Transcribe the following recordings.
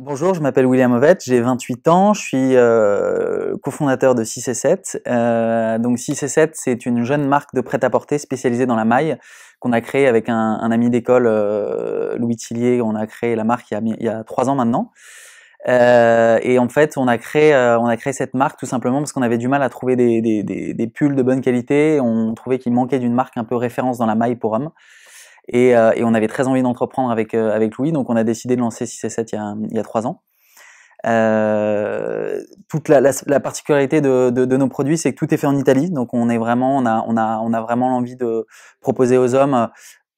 Bonjour, je m'appelle William Ovette, j'ai 28 ans, je suis euh, cofondateur de 6 et 7. Euh, donc 6 et 7, c'est une jeune marque de prêt-à-porter spécialisée dans la maille qu'on a créée avec un, ami d'école, euh, Louis Tillier. On a créé la marque il y a, trois ans maintenant. Euh, et en fait, on a, créé, on a créé cette marque tout simplement parce qu'on avait du mal à trouver des, des, des pulls de bonne qualité. On trouvait qu'il manquait d'une marque un peu référence dans la maille pour hommes. Et, euh, et on avait très envie d'entreprendre avec, euh, avec Louis, donc on a décidé de lancer 6 et 7 il y a, il y a 3 ans. Euh, toute la, la, particularité de, de, de, nos produits, c'est que tout est fait en Italie. Donc on est vraiment, on a, on a, on a vraiment l'envie de proposer aux hommes euh,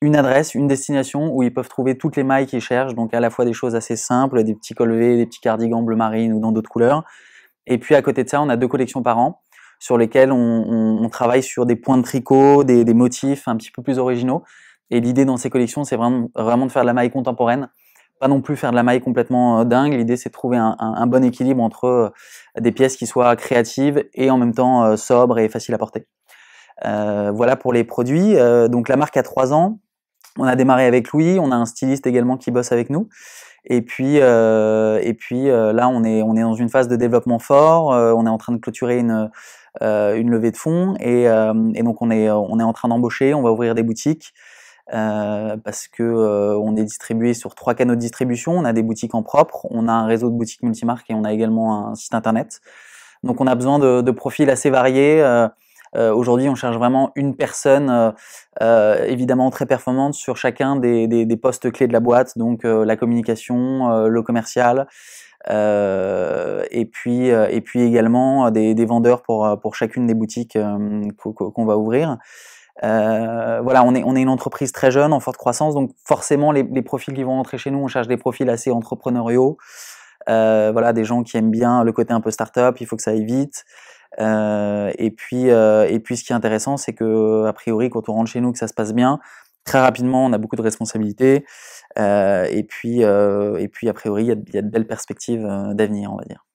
une adresse, une destination où ils peuvent trouver toutes les mailles qu'ils cherchent. Donc à la fois des choses assez simples, des petits colvés, des petits cardigans bleu marine ou dans d'autres couleurs. Et puis à côté de ça, on a deux collections par an sur lesquelles on, on, on travaille sur des points de tricot, des, des motifs un petit peu plus originaux. Et l'idée dans ces collections, c'est vraiment, vraiment de faire de la maille contemporaine, pas non plus faire de la maille complètement euh, dingue. L'idée, c'est de trouver un, un, bon équilibre entre euh, des pièces qui soient créatives et en même temps euh, sobres et faciles à porter. Euh, voilà pour les produits. donc la marque a trois ans. On a démarré avec Louis, on a un styliste également qui bosse avec nous. Et puis, euh, et puis là, on est, on est dans une phase de développement fort. on est en train de clôturer une, une levée de fonds. Et, et donc, on est, on est en train d'embaucher. On va ouvrir des boutiques. Euh, parce que euh, on est distribué sur trois canaux de distribution. On a des boutiques en propre, on a un réseau de boutiques multimarques et on a également un site internet. Donc on a besoin de, de profils assez variés. Euh, euh Aujourd'hui, on cherche vraiment une personne évidemment très performante sur chacun des, des, des, postes clés de la boîte, donc la communication, le commercial, euh, et puis et puis également des, des vendeurs pour pour chacune des boutiques qu'on va ouvrir. Euh, voilà, on est, on est une entreprise très jeune, en forte croissance, donc forcément les, profils qui vont entrer chez nous, on cherche des profils assez entrepreneuriaux. Euh, voilà, des gens qui aiment bien le côté un peu start-up, il faut que ça aille vite. Euh, et puis, et puis, ce qui est intéressant, c'est que a priori, quand on rentre chez nous, que ça se passe bien, très rapidement, on a beaucoup de responsabilités. et puis, et puis, a priori, il y, y, a de belles perspectives d'avenir, on va dire.